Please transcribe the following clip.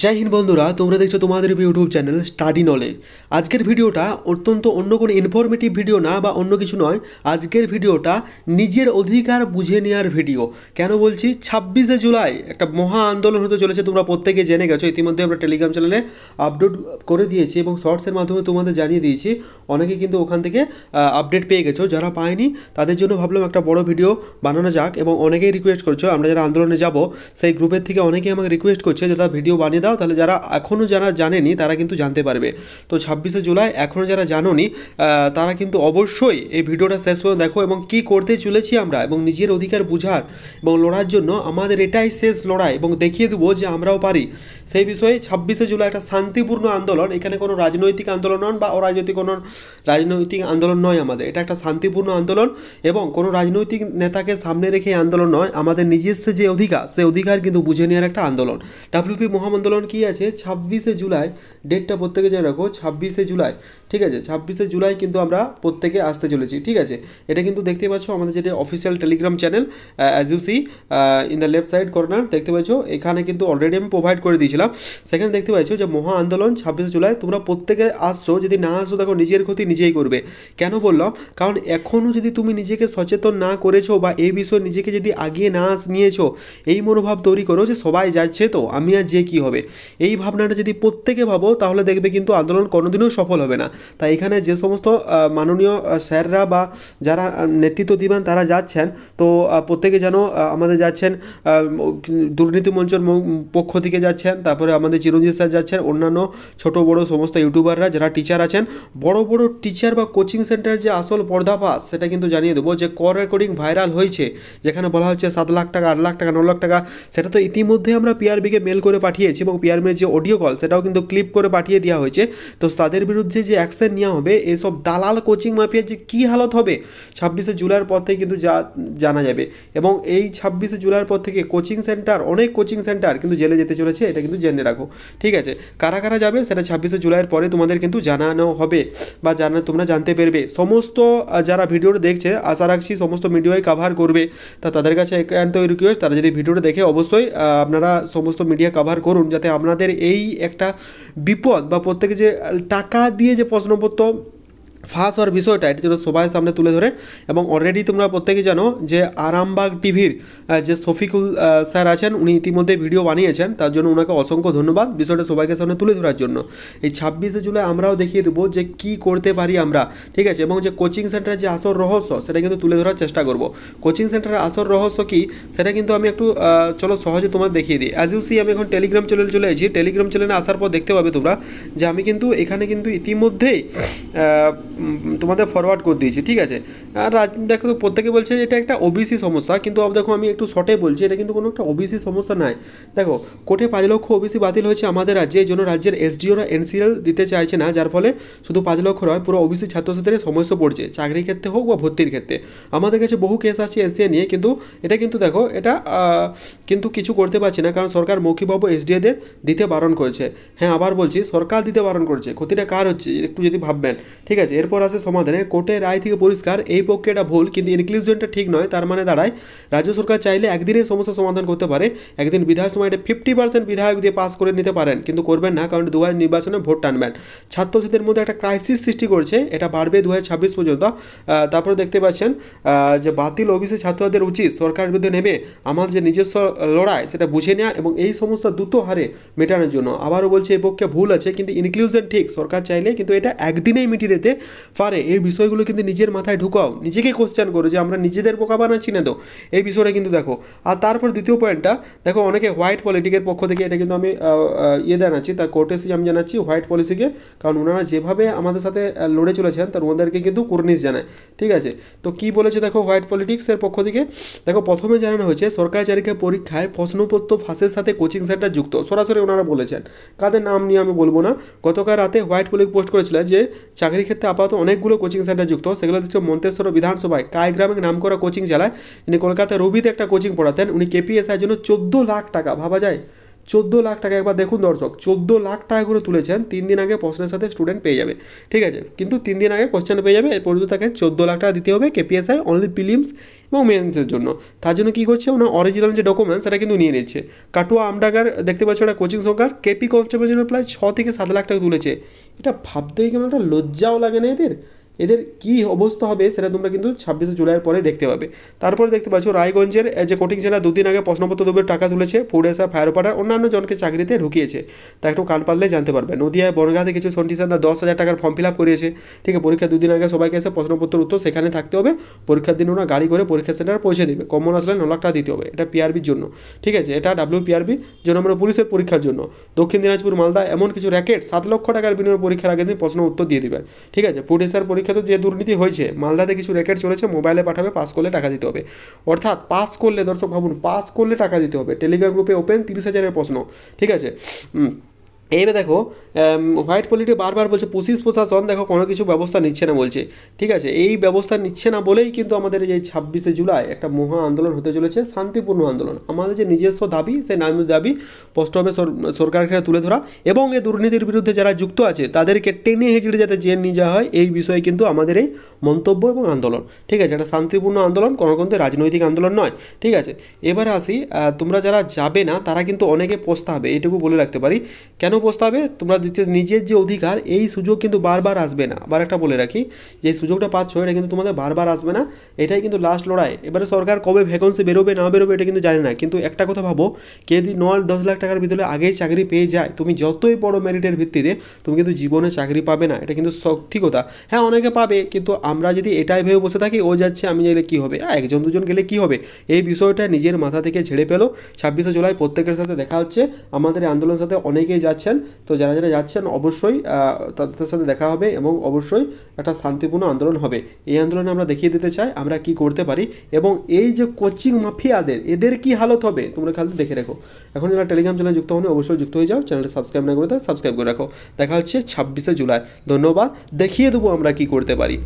জয় হিন্দ বন্ধুরা তোমরা দেখছো তোমাদের ইউটিউব চ্যানেল স্টাডি নলেজ আজকের ভিডিওটা অত্যন্ত অন্য কোনো ইনফরমেটিভ ভিডিও না বা অন্য কিছু নয় আজকের ভিডিওটা নিজের অধিকার বুঝে নেওয়ার ভিডিও কেন বলছি ছাব্বিশে জুলাই একটা মহা আন্দোলন হতে চলেছে তোমরা প্রত্যেকে জেনে গেছো ইতিমধ্যে আমরা টেলিগ্রাম চ্যানেলে আপডেট করে দিয়েছি এবং শর্টসের মাধ্যমে তোমাদের জানিয়ে দিয়েছি অনেকে কিন্তু ওখান থেকে আপডেট পেয়ে গেছো যারা পায়নি তাদের জন্য ভাবলাম একটা বড় ভিডিও বানানো যাক এবং অনেকেই রিকোয়েস্ট করছো আমরা যারা আন্দোলনে যাব সেই গ্রুপের থেকে অনেকেই আমাকে রিকোয়েস্ট করছে যারা ভিডিও বানিয়ে জানিয়ে দাও তাহলে যারা এখনও যারা জানেনি তারা কিন্তু জানতে পারবে তো ছাব্বিশে জুলাই এখনও যারা জানোনি তারা কিন্তু অবশ্যই এই ভিডিওটা শেষ পর্যন্ত দেখো এবং কি করতে চলেছি আমরা এবং নিজের অধিকার বুঝার এবং লড়ার জন্য আমাদের এটাই শেষ লড়াই এবং দেখিয়ে দেবো যে আমরাও পারি সেই বিষয়ে ছাব্বিশে জুলাই একটা শান্তিপূর্ণ আন্দোলন এখানে কোনো রাজনৈতিক আন্দোলন নন বা অরাজনৈতিক কোনো রাজনৈতিক আন্দোলন নয় আমাদের এটা একটা শান্তিপূর্ণ আন্দোলন এবং কোনো রাজনৈতিক নেতাকে সামনে রেখে আন্দোলন নয় আমাদের নিজস্ব যে অধিকার সেই অধিকার কিন্তু বুঝে নেওয়ার একটা আন্দোলন ডাব্লিউপি মহামন্দ আন্দোলন কি আছে ছাব্বিশে জুলাই ডেটটা প্রত্যেকে জেনে রাখো ছাব্বিশে জুলাই ঠিক আছে ছাব্বিশে জুলাই কিন্তু আমরা প্রত্যেকে আসতে চলেছি ঠিক আছে এটা কিন্তু দেখতে পাচ্ছ আমাদের যেটা official Telegram channel as you see in the left side corner দেখতে পাচ্ছ এখানে কিন্তু অলরেডি আমি প্রোভাইড করে দিয়েছিলাম সেখানে দেখতে পাচ্ছ যে মহা আন্দোলন ছাব্বিশে জুলাই তোমরা প্রত্যেকে আসছো যদি না আসছো দেখো নিজের ক্ষতি নিজেই করবে কেন বললাম কারণ এখনও যদি তুমি নিজেকে সচেতন না করেছো বা এই বিষয়ে নিজেকে যদি আগিয়ে না নিয়েছো এই মনোভাব তৈরি করো যে সবাই যাচ্ছে তো আমি আর যে কী হবে এই ভাবনাটা যদি প্রত্যেকে ভাবো তাহলে দেখবে কিন্তু আন্দোলন কোনোদিনও সফল হবে না তাই এখানে যে সমস্ত মাননীয় স্যাররা বা যারা নেতৃত্ব দিবেন তারা যাচ্ছেন তো প্রত্যেকে যেন আমাদের যাচ্ছেন দুর্নীতি মঞ্চের পক্ষ থেকে যাচ্ছেন তারপরে আমাদের চিরঞ্জিত স্যার যাচ্ছেন অন্যান্য ছোট বড় সমস্ত ইউটিউবাররা যারা টিচার আছেন বড় বড় টিচার বা কোচিং সেন্টার যে আসল পর্দাফাস সেটা কিন্তু জানিয়ে দেবো যে কর রেকর্ডিং ভাইরাল হয়েছে যেখানে বলা হচ্ছে সাত লাখ টাকা আট লাখ টাকা ন লাখ টাকা সেটা তো ইতিমধ্যে আমরা পিআরবিকে মেল করে পাঠিয়েছি হয়েছে এবং পিয়ারমের যে অডিও কল সেটাও কিন্তু ক্লিপ করে পাঠিয়ে দেওয়া হয়েছে তো তাদের বিরুদ্ধে যে অ্যাকশন নেওয়া হবে এসব দালাল কোচিং মাফিয়ার যে কী হালত হবে ছাব্বিশে জুলাইয়ের পর থেকে কিন্তু যা জানা যাবে এবং এই ছাব্বিশে জুলাইয়ের পর থেকে কোচিং সেন্টার অনেক কোচিং সেন্টার কিন্তু জেলে যেতে চলেছে এটা কিন্তু জেনে রাখো ঠিক আছে কারা কারা যাবে সেটা ছাব্বিশে জুলাইয়ের পরে তোমাদের কিন্তু জানানো হবে বা জানা তোমরা জানতে পারবে সমস্ত যারা ভিডিওটা দেখছে আশা রাখছি সমস্ত মিডিয়ায় কাভার করবে তা তাদের কাছে একান্তই রিকোয়েস্ট তারা যদি ভিডিওটা দেখে অবশ্যই আপনারা সমস্ত মিডিয়া কাভার করুন যাতে আপনাদের এই একটা বিপদ বা প্রত্যেকে যে টাকা দিয়ে যে প্রশ্নপত্র ফাঁস হওয়ার বিষয়টা এটি যেন সবাই সামনে তুলে ধরে এবং অলরেডি তোমরা প্রত্যেকেই জানো যে আরামবাগ টিভির যে শফিকুল স্যার আছেন উনি ইতিমধ্যে ভিডিও বানিয়েছেন তার জন্য ওনাকে অসংখ্য ধন্যবাদ বিষয়টা সবাইকে সামনে তুলে ধরার জন্য এই ছাব্বিশে জুলাই আমরাও দেখিয়ে দেবো যে কি করতে পারি আমরা ঠিক আছে এবং যে কোচিং সেন্টারের যে আসল রহস্য সেটা কিন্তু তুলে ধরার চেষ্টা করব কোচিং সেন্টারের আসল রহস্য কি সেটা কিন্তু আমি একটু চলো সহজে তোমার দেখিয়ে দিই অ্যাজ ইউ সি আমি এখন টেলিগ্রাম চ্যানেল চলে এসেছি টেলিগ্রাম চ্যানেলে আসার পর দেখতে পাবে তোমরা যে আমি কিন্তু এখানে কিন্তু ইতিমধ্যেই তোমাদের ফরওয়ার্ড করে দিয়েছি ঠিক আছে আর রাজ দেখো প্রত্যেকে বলছে এটা একটা ওবিসি সমস্যা কিন্তু দেখো আমি একটু শর্টে বলছি এটা কিন্তু কোনো একটা ওবিসি সমস্যা নয় দেখো কোটে পাঁচ লক্ষ ওবিসি বাতিল হয়েছে আমাদের রাজ্যে এই জন্য রাজ্যের এসডিওরা এনসিএল দিতে চাইছে না যার ফলে শুধু পাঁচ লক্ষ নয় পুরো ওবিসি ছাত্রছাত্রীদের সমস্যা পড়ছে চাকরির ক্ষেত্রে হোক বা ভর্তির ক্ষেত্রে আমাদের কাছে বহু কেস আসছে এনসিএ নিয়ে কিন্তু এটা কিন্তু দেখো এটা কিন্তু কিছু করতে পারছি না কারণ সরকার মৌখিকভাবে এসডিএদের দিতে বারণ করেছে হ্যাঁ আবার বলছি সরকার দিতে বারণ করেছে ক্ষতিটা কার হচ্ছে একটু যদি ভাববেন ঠিক আছে এর এরপর আছে সমাধানে কোর্টের রায় থেকে পরিষ্কার এই পক্ষে এটা ভুল কিন্তু ইনক্লুশনটা ঠিক নয় তার মানে দাঁড়ায় রাজ্য সরকার চাইলে একদিনে সমস্যা সমাধান করতে পারে একদিন বিধায়ক সময় এটা ফিফটি পার্সেন্ট বিধায়ক দিয়ে পাস করে নিতে পারেন কিন্তু করবেন না কারণ দু নির্বাচনে ভোট টানবেন ছাত্রছাত্রীদের মধ্যে একটা ক্রাইসিস সৃষ্টি করছে এটা বাড়বে দু পর্যন্ত তারপরে দেখতে পাচ্ছেন যে বাতিল ওবিসি ছাত্রদের উচিত সরকারের বিরুদ্ধে নেমে আমাদের যে নিজস্ব লড়াই সেটা বুঝে নেওয়া এবং এই সমস্যা দ্রুত হারে মেটানোর জন্য আবারও বলছে এই পক্ষে ভুল আছে কিন্তু ইনক্লুশন ঠিক সরকার চাইলে কিন্তু এটা একদিনেই মিটিয়ে দিতে পারে এই বিষয়গুলো কিন্তু নিজের মাথায় ঢুকাও নিজেকে কোশ্চেন করো যে আমরা নিজেদের বোকা বানাচ্ছি না তো এই বিষয়টা কিন্তু দেখো আর তারপর দ্বিতীয় পয়েন্টটা দেখো অনেকে হোয়াইট পলিটিকের পক্ষ থেকে এটা কিন্তু আমি ইয়ে জানাচ্ছি তার কোর্টেসি আমি জানাচ্ছি হোয়াইট পলিসিকে কারণ ওনারা যেভাবে আমাদের সাথে লড়ে চলেছেন তার ওনাদেরকে কিন্তু কুর্নিশ জানায় ঠিক আছে তো কি বলেছে দেখো হোয়াইট পলিটিক্সের পক্ষ থেকে দেখো প্রথমে জানানো হয়েছে সরকারি চারিকে পরীক্ষায় প্রশ্নপত্র ফাঁসের সাথে কোচিং সেন্টার যুক্ত সরাসরি ওনারা বলেছেন কাদের নাম নিয়ে আমি বলবো না গতকাল রাতে হোয়াইট পলিক পোস্ট করেছিলেন যে চাকরি ক্ষেত্রে আপাতত অনেকগুলো কোচিং সেন্টার যুক্ত সেগুলো হচ্ছে মন্তেশ্বর বিধানসভায় গ্রামে নাম করা কোচিং জেলায় যিনি কলকাতায় রবিতে একটা কোচিং পড়াতেন উনি কেপিএসআই জন্য চোদ্দ লাখ টাকা ভাবা যায় চোদ্দো লাখ টাকা একবার দেখুন দর্শক চোদ্দ লাখ টাকা করে তুলেছেন তিন দিন আগে প্রশ্নের সাথে স্টুডেন্ট পেয়ে যাবে ঠিক আছে কিন্তু তিন দিন আগে কোশ্চেন পেয়ে যাবে এরপর তাকে চোদ্দো লাখ টাকা দিতে হবে কেপিএসআই অনলি প্রিলিমস এবং মেনসের জন্য তার জন্য কী করছে ওনার অরিজিনাল যে ডকুমেন্টস সেটা কিন্তু নিয়ে নিচ্ছে কাটুয়া আমডাগার দেখতে পাচ্ছ ওটা কোচিং সরকার কেপি কনস্টেবল জন্য প্রায় ছ থেকে সাত লাখ টাকা তুলেছে এটা ভাবতেই কেমন একটা লজ্জাও লাগে না এদের এদের কি অবস্থা হবে সেটা তোমরা কিন্তু ছাব্বিশে জুলাইয়ের পরে দেখতে পাবে তারপরে দেখতে পাচ্ছ রায়গঞ্জের যে কোটিং জেলা দুদিন আগে প্রশ্নপত্র দেবের টাকা তুলেছে পুরেসা ফায়ার অপারেটার অন্যান্য জনকে চাকরিতে ঢুকিয়েছে তা একটু কান পারলে জানতে পারবে নদিয়ায় বনগাঁতে কিছু সন্টিসানরা দশ হাজার টাকার ফর্ম ফিল আপ করিয়েছে ঠিক আছে পরীক্ষা দুদিন আগে সবাইকে এসে প্রশ্নপত্র উত্তর সেখানে থাকতে হবে পরীক্ষার দিন ওরা গাড়ি করে পরীক্ষা সেন্টার পৌঁছে দেবে কমন আসলে ন লাখ টাকা দিতে হবে এটা পিআরবির জন্য ঠিক আছে এটা ডাব্লিউ পিআরবি আমরা পুলিশের পরীক্ষার জন্য দক্ষিণ দিনাজপুর মালদা এমন কিছু র্যাকেট সাত লক্ষ টাকার বিনিময়ে পরীক্ষার আগে দিন প্রশ্ন উত্তর দিয়ে দেবেন ঠিক আছে পুরেসার পরীক্ষা ক্ষেত্রে যে দুর্নীতি হয়েছে মালদাতে কিছু রেকেট চলেছে মোবাইলে পাঠাবে পাস করলে টাকা দিতে হবে অর্থাৎ পাস করলে দর্শক ভাবুন পাস করলে টাকা দিতে হবে টেলিগ্রাম গ্রুপে ওপেন তিরিশ হাজারের প্রশ্ন ঠিক আছে এইবার দেখো হোয়াইট পলিটি বারবার বলছে পুশিস প্রশাসন দেখো কোনো কিছু ব্যবস্থা নিচ্ছে না বলছে ঠিক আছে এই ব্যবস্থা নিচ্ছে না বলেই কিন্তু আমাদের এই ছাব্বিশে জুলাই একটা মহা আন্দোলন হতে চলেছে শান্তিপূর্ণ আন্দোলন আমাদের যে নিজস্ব দাবি সেই নাম দাবি স্পষ্টভাবে সরকারকে তুলে ধরা এবং এই দুর্নীতির বিরুদ্ধে যারা যুক্ত আছে তাদেরকে টেনে হেঁচড়ে যাতে জেন নিয়ে যাওয়া হয় এই বিষয়ে কিন্তু আমাদের এই মন্তব্য এবং আন্দোলন ঠিক আছে একটা শান্তিপূর্ণ আন্দোলন কোনো কিন্তু রাজনৈতিক আন্দোলন নয় ঠিক আছে এবারে আসি তোমরা যারা যাবে না তারা কিন্তু অনেকে পস্তাবে এটুকু বলে রাখতে পারি কেন প্রস্তাবে তোমরা দিচ্ছে নিজের যে অধিকার এই সুযোগ কিন্তু বারবার আসবে না আবার একটা বলে রাখি যে সুযোগটা পাচ্ছ এটা কিন্তু তোমাদের বারবার আসবে না এটাই কিন্তু লাস্ট লড়াই এবারে সরকার কবে ভ্যাকেন্সি বেরোবে না বেরোবে এটা কিন্তু জানি না কিন্তু একটা কথা ভাবো কে যদি নয় দশ লাখ টাকার ভিতরে আগেই চাকরি পেয়ে যায় তুমি যতই বড় মেরিটের ভিত্তিতে তুমি কিন্তু জীবনে চাকরি পাবে না এটা কিন্তু সত্যি কথা হ্যাঁ অনেকে পাবে কিন্তু আমরা যদি এটাই ভেবে বসে থাকি ও যাচ্ছে আমি গেলে কী হবে হ্যাঁ, একজন দুজন গেলে কী হবে এই বিষয়টা নিজের মাথা থেকে ছেড়ে পেলো ছাব্বিশে জুলাই প্রত্যেকের সাথে দেখা হচ্ছে আমাদের আন্দোলনের সাথে অনেকেই যাচ্ছে যাচ্ছেন তো যারা যারা যাচ্ছেন অবশ্যই তাদের সাথে দেখা হবে এবং অবশ্যই একটা শান্তিপূর্ণ আন্দোলন হবে এই আন্দোলনে আমরা দেখিয়ে দিতে চাই আমরা কি করতে পারি এবং এই যে কোচিং মাফিয়াদের এদের কি হালত হবে তোমরা খালি দেখে রেখো এখন যারা টেলিগ্রাম চ্যানেলে যুক্ত হন অবশ্যই যুক্ত হয়ে যাও চ্যানেলটা সাবস্ক্রাইব না করে সাবস্ক্রাইব করে রাখো দেখা হচ্ছে ছাব্বিশে জুলাই ধন্যবাদ দেখিয়ে দেবো আমরা কি করতে পারি